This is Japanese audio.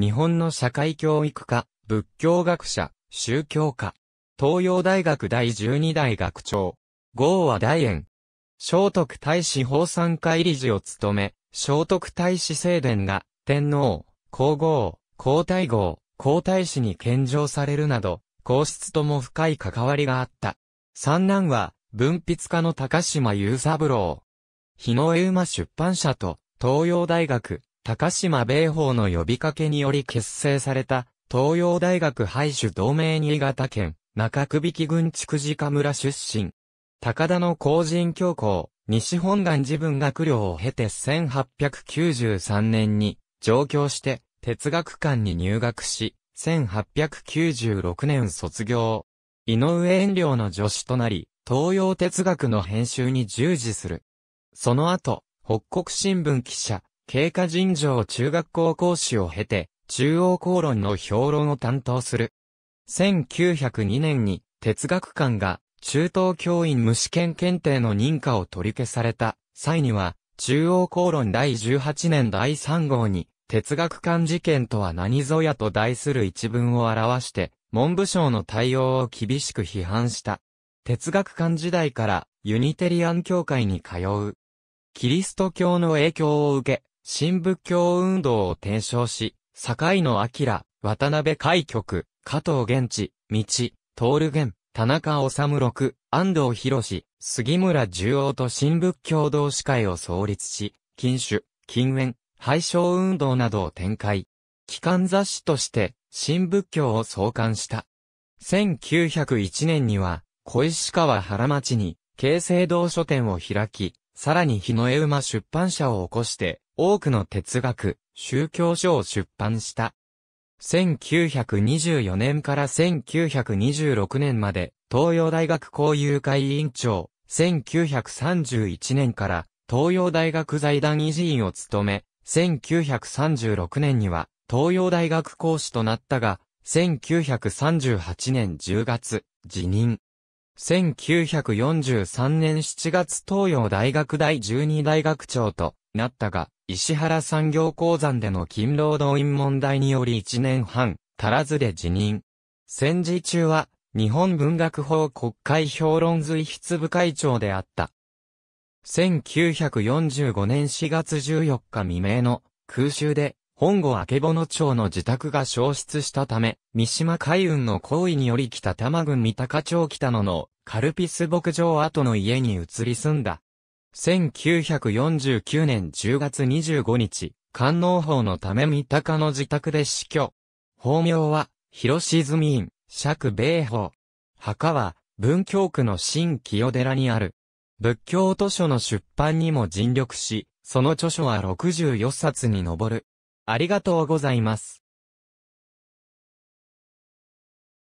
日本の社会教育科、仏教学者、宗教科。東洋大学第十二代学長、豪和大園。聖徳太子法参会理事を務め、聖徳太子聖殿が、天皇、皇后、皇太后、皇太子に献上されるなど、皇室とも深い関わりがあった。三男は、文筆家の高島雄三郎。日野絵馬出版社と、東洋大学、高島米法の呼びかけにより結成された、東洋大学廃止同盟新潟県、中久引郡築鹿村出身。高田の工人教皇、西本願寺文学寮を経て1893年に上京して哲学館に入学し、1896年卒業。井上遠寮の助手となり、東洋哲学の編集に従事する。その後、北国新聞記者、経過尋常中学校講師を経て、中央公論の評論を担当する。1902年に哲学館が中等教員無試験検定の認可を取り消された際には、中央公論第18年第3号に、哲学館事件とは何ぞやと題する一文を表して、文部省の対応を厳しく批判した。哲学館時代からユニテリアン教会に通う。キリスト教の影響を受け、新仏教運動を提唱し、堺野明、渡辺海局、加藤玄地、道、徹玄、田中治六、安藤博士、杉村重王と新仏教同士会を創立し、禁酒、禁煙、廃消運動などを展開。機関雑誌として、新仏教を創刊した。1901年には、小石川原町に、京成堂書店を開き、さらに日の絵馬出版社を起こして、多くの哲学、宗教書を出版した。1924年から1926年まで、東洋大学校友会委員長、1931年から東洋大学財団維持員を務め、1936年には東洋大学講師となったが、1938年10月、辞任。1943年7月東洋大学第12大学長となったが、石原産業鉱山での勤労動員問題により1年半、足らずで辞任。戦時中は、日本文学法国会評論随筆部会長であった。1945年4月14日未明の空襲で、本郷曙町の自宅が消失したため、三島海運の行為により北玉郡三鷹町北野のカルピス牧場跡の家に移り住んだ。1949年10月25日、官能法のため三鷹の自宅で死去。法名は、広住院、釈米法。墓は、文京区の新清寺にある。仏教図書の出版にも尽力し、その著書は64冊に上る。ありがとうございます。